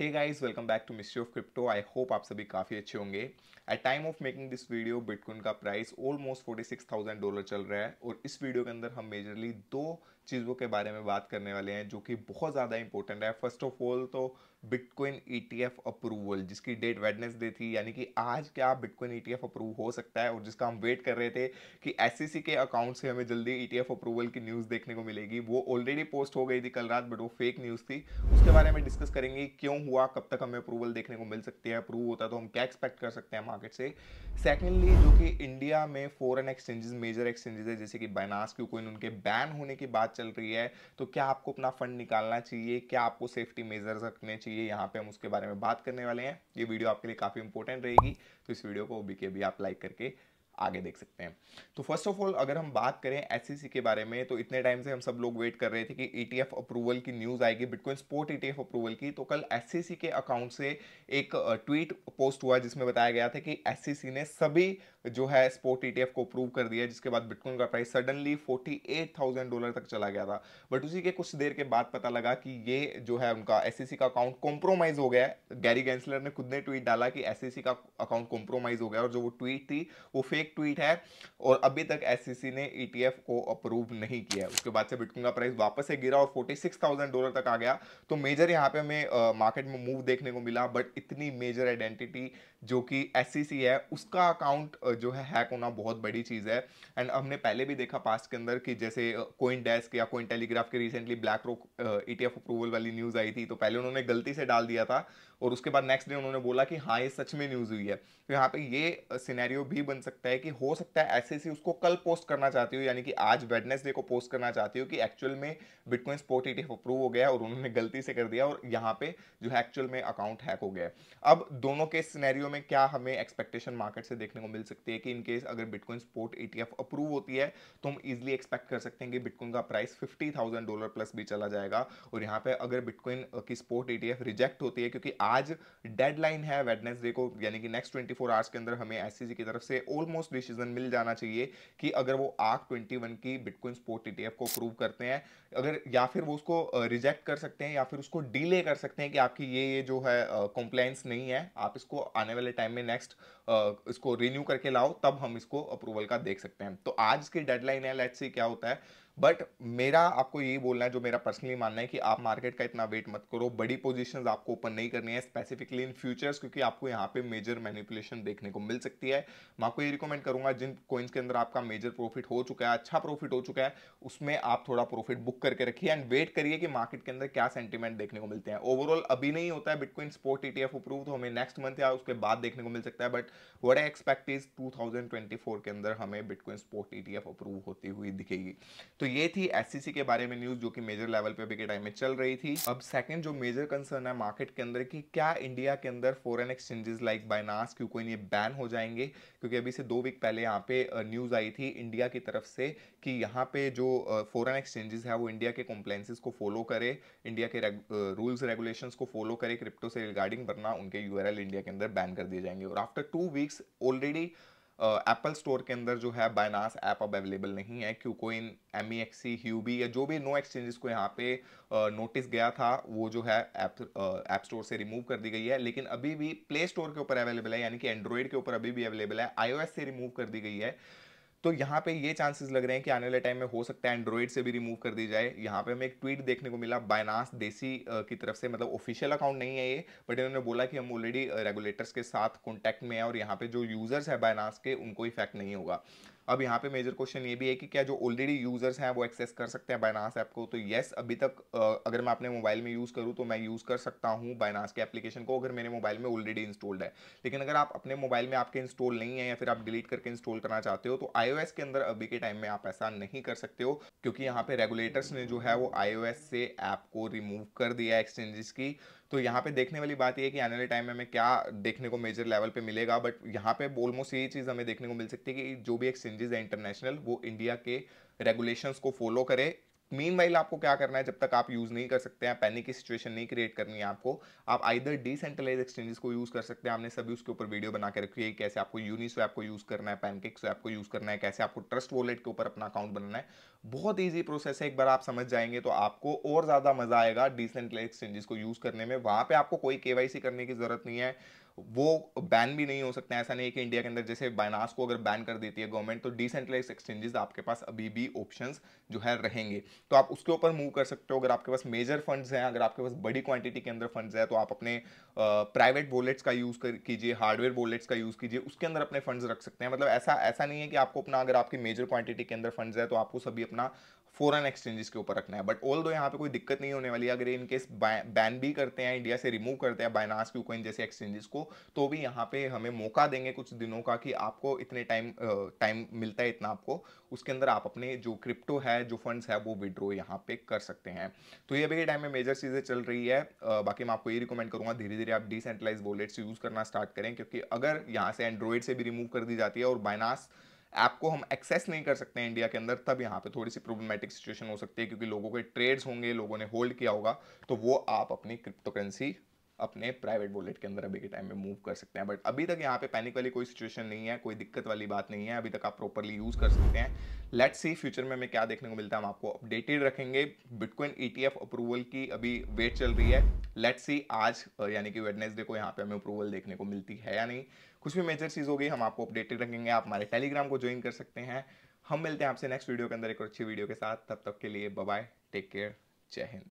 hey guys welcome back to mystery of crypto I hope आप सभी काफ़ी अच्छे होंगे at time of making this video bitcoin का price almost forty six thousand dollar चल रहा है और इस वीडियो के अंदर हम मेजरली दो चीज़ों के बारे में बात करने वाले हैं जो कि बहुत ज़्यादा इंपॉर्टेंट है फर्स्ट ऑफ ऑल तो बिटकॉइन ईटीएफ अप्रूवल जिसकी डेट वेडनेसडे थी यानी कि आज क्या बिटकॉइन ईटीएफ अप्रूव हो सकता है और जिसका हम वेट कर रहे थे कि एस e के अकाउंट से हमें जल्दी ईटीएफ e अप्रूवल की न्यूज़ देखने को मिलेगी वो ऑलरेडी पोस्ट हो गई थी कल रात बट वो फेक न्यूज़ थी उसके बारे में डिस्कस करेंगे क्यों हुआ कब तक हमें अप्रूवल देखने को मिल सकती है अप्रूव होता है तो हम क्या एक्सपेक्ट कर सकते हैं मार्केट से सेकेंडली जो कि इंडिया में फॉरन एक्सचेंजेस मेजर एक्सचेंजेस है जैसे कि बैनास की कोई उनके बैन होने की बात चल रही है तो क्या आपको अपना फंड निकालना चाहिए क्या आपको सेफ्टी मेजर्स रखने चाहिए यहाँ पे हम उसके बारे में बात करने वाले हैं ये वीडियो आपके लिए काफ़ी इंपॉर्टेंट रहेगी तो इस वीडियो को बीके भी आप लाइक करके आगे देख सकते हैं तो फर्स्ट ऑफ ऑल अगर हम बात करें एस e के बारे में तो इतने टाइम से हम सब लोग वेट कर रहे थे कि ई e अप्रूवल की न्यूज़ आएगी बिटकॉइन स्पोर्ट ई अप्रूवल की तो कल एस e के अकाउंट से एक ट्वीट पोस्ट हुआ जिसमें बताया गया था कि एस ने सभी जो है स्पोर्ट ई को अप्रूव कर दिया जिसके बाद बिटकॉइन का प्राइस सडनली फोर्टी डॉलर तक चला गया था बट उसी के कुछ देर के बाद पता लगा कि ये जो है उनका एस का अकाउंट कॉम्प्रोमाइज़ हो गया गैरी गैंसलर ने खुद ने ट्वीट डाला कि एस का अकाउंट कॉम्प्रोमाइज़ हो गया और जो वो ट्वीट थी वो फेक एक ट्वीट है और अभी तक एस e ने ई e को अप्रूव नहीं किया है उसके बाद से बिटकॉइन का प्राइस वापस से गिरा और 46,000 डॉलर तक आ गया तो मेजर यहाँ पे हमें मार्केट में मूव देखने को मिला बट इतनी मेजर आइडेंटिटी जो कि एस e है उसका अकाउंट जो है हैक होना बहुत बड़ी चीज़ है एंड हमने पहले भी देखा पास्ट के अंदर कि जैसे कोइन डेस्क या कोइन टेलीग्राफ के recently BlackRock E approval वाली न्यूज़ आई थी तो पहले उन्होंने गलती से डाल दिया था और उसके बाद नेक्स्ट डे उन्होंने बोला कि हाँ ये सच में न्यूज़ हुई है तो यहाँ पे ये सिनेरियो भी बन सकता है है कि हो सकता है ऐसे से उसको कल पोस्ट करना चाहती हो यानी कि आज वेडनेसडे को पोस्ट करना चाहती हो कि एक्चुअल में बिटकॉइन स्पोर्ट ETF अप्रूव हो गया और उन्होंने गलती से कर दिया और यहाँ पे जो है एक्चुअल में अकाउंट हैक हो गया अब दोनों के सिनेरियो में क्या हमें एक्सपेक्टेशन मार्केट से देखने को मिल सकती है कि इनकेस अगर बिटकॉइन स्पोर्ट ई अप्रूव होती है तो हम इजिली एक्सपेक्ट कर सकते हैं कि बिटकॉइन का प्राइस फिफ्टी डॉलर प्लस भी चला जाएगा और यहाँ पर अगर बिटकॉइन की स्पोर्ट ई रिजेक्ट होती है क्योंकि आज डेडलाइन है वेडनेसडे को यानी कि नेक्स्ट ट्वेंटी आवर्स के अंदर हमें एस e की तरफ से ऑलमोस्ट ऑलमोस्ट डिसीजन मिल जाना चाहिए कि अगर वो आर्क 21 की बिटकॉइन स्पोर्ट ईटीएफ को अप्रूव करते हैं अगर या फिर वो उसको रिजेक्ट कर सकते हैं या फिर उसको डिले कर सकते हैं कि आपकी ये ये जो है कंप्लाइंस नहीं है आप इसको आने वाले टाइम में नेक्स्ट इसको रिन्यू करके लाओ तब हम इसको अप्रूवल का देख सकते हैं तो आज की डेडलाइन है लेट्स सी क्या होता है बट मेरा आपको ये बोलना है जो मेरा पर्सनली मानना है कि आप मार्केट का इतना वेट मत करो बड़ी पोजिशन आपको ओपन नहीं करनी है स्पेसिफिकली इन फ्यूचर्स क्योंकि आपको यहाँ पे मेजर मैनिपुलेशन देखने को मिल सकती है मैं आपको ये रिकमेंड करूंगा जिन कोइंस के अंदर आपका मेजर प्रॉफिट हो चुका है अच्छा प्रॉफिट हो चुका है उसमें आप थोड़ा प्रॉफिट बुक करके रखिए एंड वेट करिए कि मार्केट के अंदर क्या सेंटीमेंट देखने को मिलते हैं ओवरऑल अभी नहीं होता है बिटकॉइन स्पोर्ट ई अप्रूव तो हमें नेक्स्ट मंथ या उसके बाद देखने को मिल सकता है but what I expect is two के अंदर हमें बिटकॉइन स्पोर्ट ई अप्रूव होती हुई दिखेगी तो तो ये थी एस e के बारे में न्यूज जो कि मेजर लेवल पे अभी के टाइम में चल रही थी अब सेकंड जो मेजर कंसर्न है मार्केट के अंदर कि क्या इंडिया के अंदर foreign exchanges like Binance KuCoin ये बैन हो जाएंगे क्योंकि अभी से दो वीक पहले यहाँ पे न्यूज आई थी इंडिया की तरफ से कि यहाँ पे जो फॉरन एक्सचेंजेस है वो इंडिया के कॉम्प्लेंसेज को फॉलो करे इंडिया के रूल्स रेगुलेशन को फॉलो करे क्रिप्टो से रिगार्डिंग वरना उनके यू इंडिया के अंदर बैन कर दिए जाएंगे और after two weeks already Apple store के अंदर जो है बाइनास ऐप अब अवेलेबल नहीं है क्यों कोई एम ई एक्सी ह्यूबी या जो भी नो एक्सचेंजेस को यहाँ पे नोटिस गया था वो जो है ऐप ऐप स्टोर से रिमूव कर दी गई है लेकिन अभी भी प्ले स्टोर के ऊपर अवेलेबल है यानी कि एंड्रॉयड के ऊपर अभी भी अवेलेबल है आईओएस से रिमूव कर दी गई है तो यहाँ पे ये चांसेस लग रहे हैं कि आने वाले टाइम में हो सकता है एंड्रॉइड से भी रिमूव कर दी जाए यहाँ पे हमें एक ट्वीट देखने को मिला बायनास देसी की तरफ से मतलब ऑफिशियल अकाउंट नहीं है ये बट इन्होंने बोला कि हम ऑलरेडी रेगुलेटर्स के साथ कॉन्टैक्ट में हैं और यहाँ पे जो यूजर्स हैं बायनास के उनको इफेक्ट नहीं होगा अब यहाँ पे मेजर क्वेश्चन ये भी है कि क्या जो ऑलरेडी यूजर्स हैं वो एक्सेस कर सकते हैं बायनास ऐप को तो येस अभी तक अगर मैं अपने मोबाइल में यूज़ करूँ तो मैं यूज़ कर सकता हूँ बायनास के एप्लीकेशन को अगर मेरे मोबाइल में ऑलरेडी इंस्टॉल्ड है लेकिन अगर आप अपने मोबाइल में आपके इंस्टॉल नहीं है या फिर आप डिलीट करके इंस्टॉल करना चाहते हो तो आईओएस के अंदर अभी के टाइम में आप ऐसा नहीं कर सकते हो क्योंकि यहाँ पे रेगुलेटर्स ने जो है वो आईओएस से ऐप को रिमूव कर दिया एक्सचेंजेस की तो यहाँ पे देखने वाली बात यह है कि आने वाले टाइम में हमें क्या देखने को मेजर लेवल पे मिलेगा बट यहाँ पे ऑलमोस्ट यही चीज़ हमें देखने को मिल सकती है कि जो भी एक्सचेंजेस है इंटरनेशनल वो इंडिया के रेगुलेशंस को फॉलो करे मीन वाइल आपको क्या करना है जब तक आप यूज़ नहीं कर सकते हैं पैनिक की सिचुएशन नहीं क्रिएट करनी है आपको आप आइदर डिसेंट्रलाइज एक्सचेंजेस को यूज़ कर सकते हैं हमने सभी उसके ऊपर वीडियो बना के रखी है कैसे आपको यूनी स्वैप को यूज़ करना है पैनकेक स्वैप को यूज़ करना है कैसे आपको ट्रस्ट वॉलेट के ऊपर अपना अकाउंट बनाना है बहुत ईजी प्रोसेस है एक बार आप समझ जाएंगे तो आपको और ज़्यादा मज़ा आएगा डिसेंट्रलाइज एक्सचेंजेस को यूज़ करने में वहां पर आपको कोई के करने की ज़रूरत नहीं है वो बैन भी नहीं हो सकते ऐसा नहीं कि इंडिया के अंदर जैसे बाइनास को अगर बैन कर देती है गवर्नमेंट तो डिसेंट्रलाइज एक्सचेंजेस आपके पास अभी भी ऑप्शन जो है रहेंगे तो आप उसके ऊपर मूव कर सकते हो अगर आपके पास मेजर फंड्स हैं अगर आपके पास बड़ी क्वांटिटी के अंदर फंड्स हैं तो आप अपने प्राइवेट वॉलेट्स का यूज़ कर कीजिए हार्डवेयर वॉलेट्स का यूज़ कीजिए उसके अंदर अपने फंड्स रख सकते हैं मतलब ऐसा ऐसा नहीं है कि आपको अपना अगर आपकी मेजर क्वांटिटी के अंदर फंड्स है तो आपको सभी अपना फॉरन एक्सचेंजेस के ऊपर रखना है बट ऑल दो यहाँ पे कोई दिक्कत नहीं होने वाली अगर इनकेस बैन भी करते हैं इंडिया से रिमूव करते हैं बाइनास क्यू कोइन जैसे एक्सचेंजेस को तो भी यहाँ पे हमें मौका देंगे कुछ दिनों का कि आपको इतने टाइम टाइम मिलता है इतना आपको उसके अंदर आप अपने जो क्रिप्टो है जो फंड्स है वो विड्रो यहाँ पे कर सकते हैं तो ये अभी के टाइम में मेजर चीज़ें चल रही है बाकी मैं आपको ये रिकमेंड करूँगा धीरे धीरे आप डिसेंट्रलाइज वॉलेट्स यूज़ करना स्टार्ट करें क्योंकि अगर यहाँ से एंड्रॉयड से भी रिमूव कर दी जाती है और बाइनास ऐप को हम एक्सेस नहीं कर सकते हैं इंडिया के अंदर तब यहाँ पे थोड़ी सी प्रॉब्लमेटिक सिचुएशन हो सकती है क्योंकि लोगों के ट्रेड्स होंगे लोगों ने होल्ड किया होगा तो वो आप अपनी क्रिप्टो करेंसी अपने प्राइवेट वॉलेट के अंदर अभी के टाइम में मूव कर सकते हैं बट अभी तक यहाँ पे पैनिक वाली कोई सिचुएशन नहीं है कोई दिक्कत वाली बात नहीं है अभी तक आप प्रॉपरली यूज़ कर सकते हैं लेट सी फ्यूचर में हमें क्या देखने को मिलता है हम आपको अपडेटेड रखेंगे बिटकॉइन ई अप्रूवल की अभी वेट चल रही है लेट सी आज यानी कि वेडनेसडे को यहाँ पे हमें अप्रूवल देखने को मिलती है या नहीं कुछ भी मेजर चीज़ होगी हम आपको अपडेटेड रखेंगे आप हमारे टेलीग्राम को ज्वाइन कर सकते हैं हम मिलते हैं आपसे नेक्स्ट वीडियो के अंदर एक अच्छी वीडियो के साथ तब तक के लिए बाय टेक केयर जय हिंद